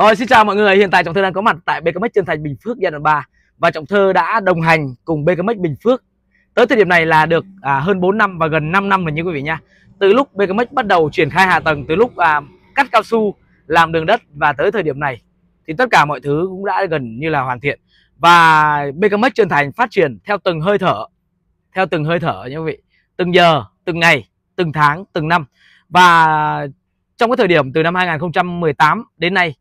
Rồi xin chào mọi người, hiện tại Trọng Thơ đang có mặt tại BKMX Trân Thành Bình Phước giai đoạn 3 Và Trọng Thơ đã đồng hành cùng BKMX Bình Phước Tới thời điểm này là được à, hơn 4 năm và gần 5 năm rồi như quý vị nha Từ lúc BKMX bắt đầu triển khai hạ tầng, từ lúc à, cắt cao su, làm đường đất và tới thời điểm này Thì tất cả mọi thứ cũng đã gần như là hoàn thiện Và BKMX Trân Thành phát triển theo từng hơi thở Theo từng hơi thở nha quý vị Từng giờ, từng ngày, từng tháng, từng năm Và trong cái thời điểm từ năm 2018 đến nay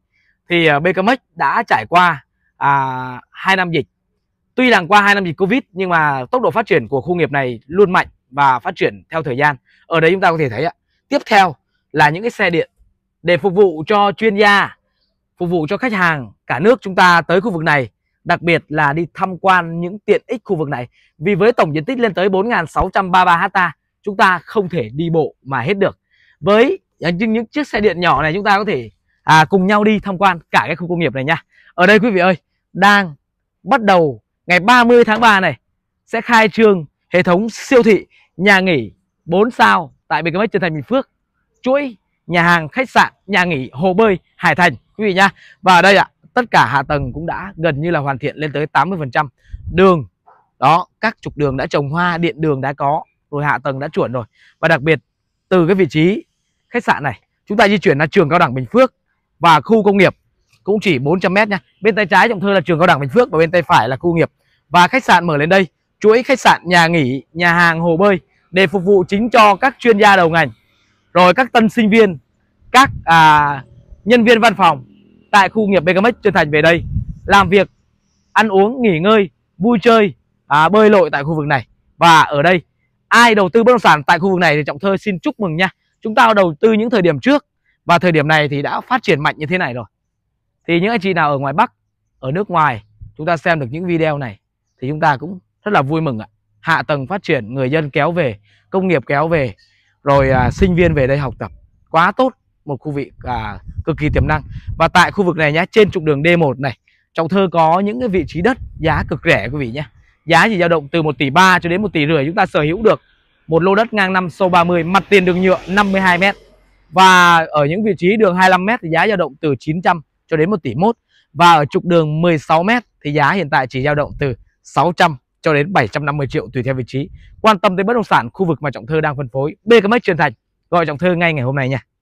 thì uh, à, BKMX đã trải qua uh, à, 2 năm dịch tuy rằng qua 2 năm dịch Covid nhưng mà tốc độ phát triển của khu nghiệp này luôn mạnh và phát triển theo thời gian ở đây chúng ta có thể thấy ạ tiếp theo là những cái xe điện để phục vụ cho chuyên gia phục vụ cho khách hàng cả nước chúng ta tới khu vực này đặc biệt là đi tham quan những tiện ích khu vực này vì với tổng diện tích lên tới 4.633 ha, chúng ta không thể đi bộ mà hết được với à, những chiếc xe điện nhỏ này chúng ta có thể à, cùng nhau đi tham quan cả cái khu công nghiệp này nha ở đây quý vị ơi đang bắt đầu ngày 30 tháng 3 này sẽ khai trương hệ thống siêu thị nhà nghỉ 4 sao tại Bình BKM Trần Thành Bình Phước chuỗi nhà hàng khách sạn nhà nghỉ hồ bơi Hải Thành quý vị nha và ở đây ạ tất cả hạ tầng cũng đã gần như là hoàn thiện lên tới 80% đường đó các trục đường đã trồng hoa điện đường đã có rồi hạ tầng đã chuẩn rồi và đặc biệt từ cái vị trí khách sạn này chúng ta di chuyển ra trường cao đẳng Bình Phước và khu công nghiệp cũng chỉ 400 m nha. Bên tay trái Trọng Thơ là trường cao đẳng Bình Phước và bên tay phải là khu nghiệp. Và khách sạn mở lên đây, chuỗi khách sạn, nhà nghỉ, nhà hàng, hồ bơi để phục vụ chính cho các chuyên gia đầu ngành. Rồi các tân sinh viên, các à, nhân viên văn phòng tại khu nghiệp BKMX Trân Thành về đây làm việc, ăn uống, nghỉ ngơi, vui chơi, à, bơi lội tại khu vực này. Và ở đây ai đầu tư bất động sản tại khu vực này thì Trọng Thơ xin chúc mừng nha. Chúng ta đầu tư những thời điểm trước và thời điểm này thì đã phát triển mạnh như thế này rồi Thì những anh chị nào ở ngoài Bắc Ở nước ngoài chúng ta xem được những video này Thì chúng ta cũng rất là vui mừng ạ Hạ tầng phát triển, người dân kéo về Công nghiệp kéo về Rồi à, sinh viên về đây học tập Quá tốt, một khu vị à, cực kỳ tiềm năng Và tại khu vực này nhá, trên trục đường D1 này Trọng Thơ có những cái vị trí đất giá cực rẻ quý vị nhé Giá chỉ dao động từ 1 tỷ 3 cho đến 1 tỷ rưỡi chúng ta sở hữu được Một lô đất ngang 5 sâu 30 mặt tiền đường nhựa 52 mét và ở những vị trí đường 25m thì giá dao động từ 900 cho đến 1 tỷ mốt Và ở trục đường 16m thì giá hiện tại chỉ dao động từ 600 cho đến 750 triệu tùy theo vị trí Quan tâm tới bất động sản khu vực mà Trọng Thơ đang phân phối BKMX Trần Thành Gọi Trọng Thơ ngay ngày hôm nay nha